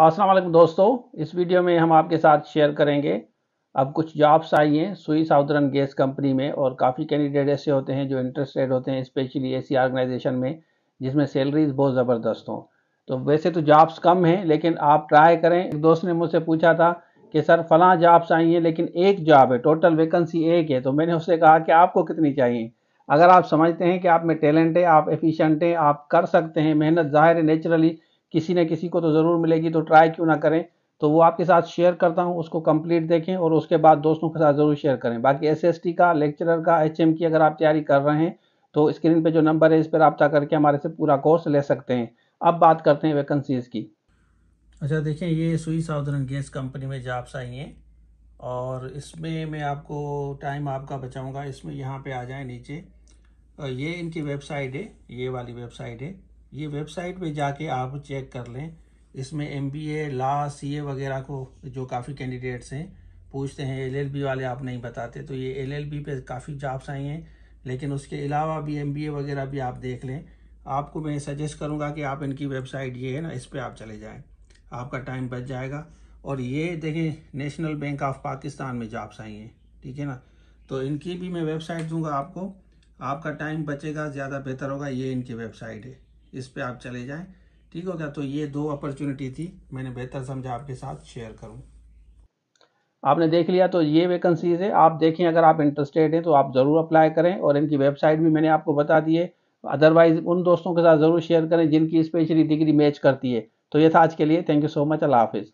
असलम दोस्तों इस वीडियो में हम आपके साथ शेयर करेंगे अब कुछ जॉब्स आई हैं सुई साउदर्न गैस कंपनी में और काफ़ी कैंडिडेट ऐसे होते हैं जो इंटरेस्टेड होते हैं स्पेशली ऐसी ऑर्गेनाइजेशन में जिसमें सैलरीज बहुत ज़बरदस्त हों तो वैसे तो जॉब्स कम हैं लेकिन आप ट्राई करें एक दोस्त ने मुझसे पूछा था कि सर फला जॉब्स आई हैं लेकिन एक जॉब है टोटल वैकेंसी एक है तो मैंने उससे कहा कि आपको कितनी चाहिए अगर आप समझते हैं कि आप में टैलेंट है आप एफिशिएंट हैं आप कर सकते हैं मेहनत ज़ाहिर है नेचुरली किसी न किसी को तो ज़रूर मिलेगी तो ट्राई क्यों ना करें तो वो आपके साथ शेयर करता हूँ उसको कंप्लीट देखें और उसके बाद दोस्तों के साथ ज़रूर शेयर करें बाकी एस का लेक्चरर का एच की अगर आप तैयारी कर रहे हैं तो स्क्रीन पर जो नंबर है इस पर रबता करके हमारे से पूरा कोर्स ले सकते हैं अब बात करते हैं वैकेंसीज़ की अच्छा देखें ये सुई साउदर्न गैस कंपनी में जॉब्स आई हैं और इसमें मैं आपको टाइम आपका बचाऊंगा इसमें यहाँ पे आ जाए नीचे ये इनकी वेबसाइट है ये वाली वेबसाइट है ये वेबसाइट पे जाके आप चेक कर लें इसमें एम बी ए ला सी ए वगैरह को जो काफ़ी कैंडिडेट्स हैं पूछते हैं एल एल बी वाले आप नहीं बताते तो ये एल एल बी पे काफ़ी जॉब्स आई हैं लेकिन उसके अलावा भी एम बी ए वगैरह भी आप देख लें आपको मैं सजेस्ट करूँगा कि आप इनकी वेबसाइट ये है ना इस पर आप चले जाएँ आपका टाइम बच जाएगा और ये देखें नेशनल बैंक ऑफ पाकिस्तान में जॉब्स आई हैं ठीक है ना तो इनकी भी मैं वेबसाइट दूंगा आपको आपका टाइम बचेगा ज़्यादा बेहतर होगा ये इनकी वेबसाइट है इस पर आप चले जाएँ ठीक हो गया तो ये दो अपॉर्चुनिटी थी मैंने बेहतर समझा आपके साथ शेयर करूँ आपने देख लिया तो ये वैकेंसीज है आप देखें अगर आप इंटरेस्टेड हैं तो आप ज़रूर अप्लाई करें और इनकी वेबसाइट भी मैंने आपको बता दी है अदरवाइज उन दोस्तों के साथ ज़रूर शेयर करें जिनकी स्पेशली डिग्री मैच करती है तो ये था आज के लिए थैंक यू सो मच अल्लाह हाफिज़